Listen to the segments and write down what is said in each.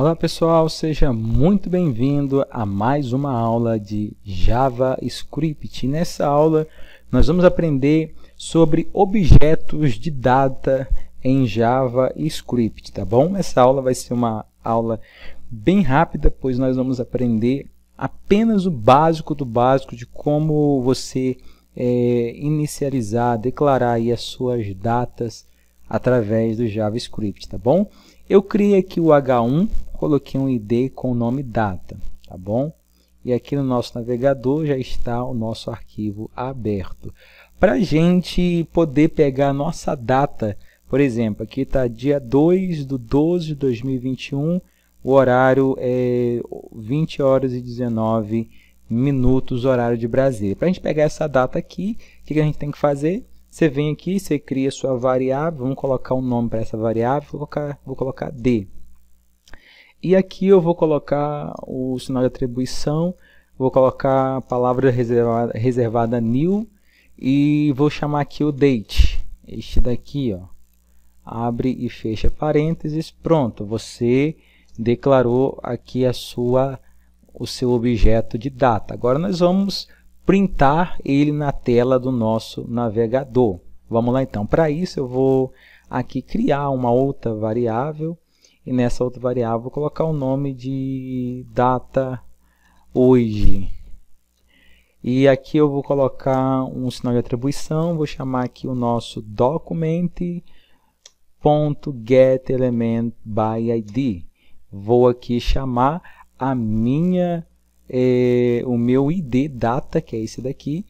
Olá pessoal, seja muito bem-vindo a mais uma aula de JavaScript. Nessa aula nós vamos aprender sobre objetos de data em JavaScript, tá bom? Essa aula vai ser uma aula bem rápida, pois nós vamos aprender apenas o básico do básico de como você é, inicializar, declarar aí as suas datas através do JavaScript, tá bom? Eu criei aqui o H1 coloquei um ID com o nome data, tá bom? E aqui no nosso navegador já está o nosso arquivo aberto. Para a gente poder pegar a nossa data, por exemplo, aqui está dia 2 do 12 de 2021, o horário é 20 horas e 19 minutos, horário de Brasília. Para a gente pegar essa data aqui, o que a gente tem que fazer? Você vem aqui, você cria sua variável, vamos colocar um nome para essa variável, vou colocar, vou colocar D, e aqui eu vou colocar o sinal de atribuição, vou colocar a palavra reservada, reservada new e vou chamar aqui o date, este daqui, ó. Abre e fecha parênteses, pronto, você declarou aqui a sua o seu objeto de data. Agora nós vamos printar ele na tela do nosso navegador. Vamos lá então. Para isso eu vou aqui criar uma outra variável e nessa outra variável vou colocar o nome de data hoje. E aqui eu vou colocar um sinal de atribuição, vou chamar aqui o nosso document.getElementById. Vou aqui chamar a minha, é, o meu id data, que é esse daqui.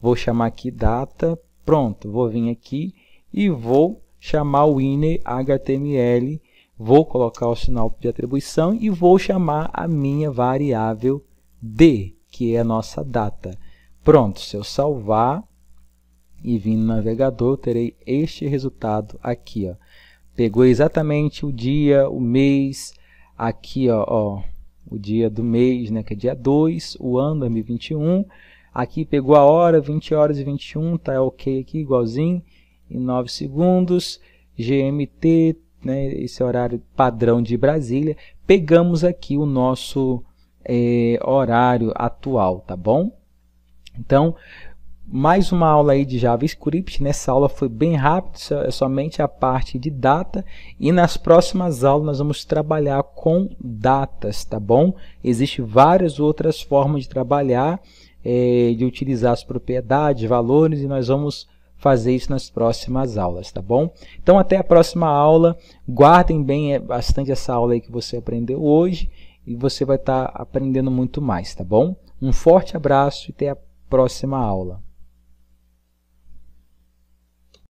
Vou chamar aqui data, pronto. Vou vir aqui e vou chamar o inner HTML Vou colocar o sinal de atribuição e vou chamar a minha variável d, que é a nossa data. Pronto, se eu salvar e vir no navegador, terei este resultado aqui. Ó. Pegou exatamente o dia, o mês, aqui ó, ó, o dia do mês, né, que é dia 2, o ano 2021. Aqui pegou a hora, 20 horas e 21, tá ok aqui, igualzinho, em 9 segundos. GMT né, esse horário padrão de Brasília, pegamos aqui o nosso é, horário atual, tá bom? Então, mais uma aula aí de JavaScript. Nessa aula foi bem rápido, é somente a parte de data. E nas próximas aulas nós vamos trabalhar com datas, tá bom? Existem várias outras formas de trabalhar, é, de utilizar as propriedades, valores, e nós vamos fazer isso nas próximas aulas, tá bom? Então até a próxima aula, guardem bem eh, bastante essa aula aí que você aprendeu hoje e você vai estar tá aprendendo muito mais, tá bom? Um forte abraço e até a próxima aula.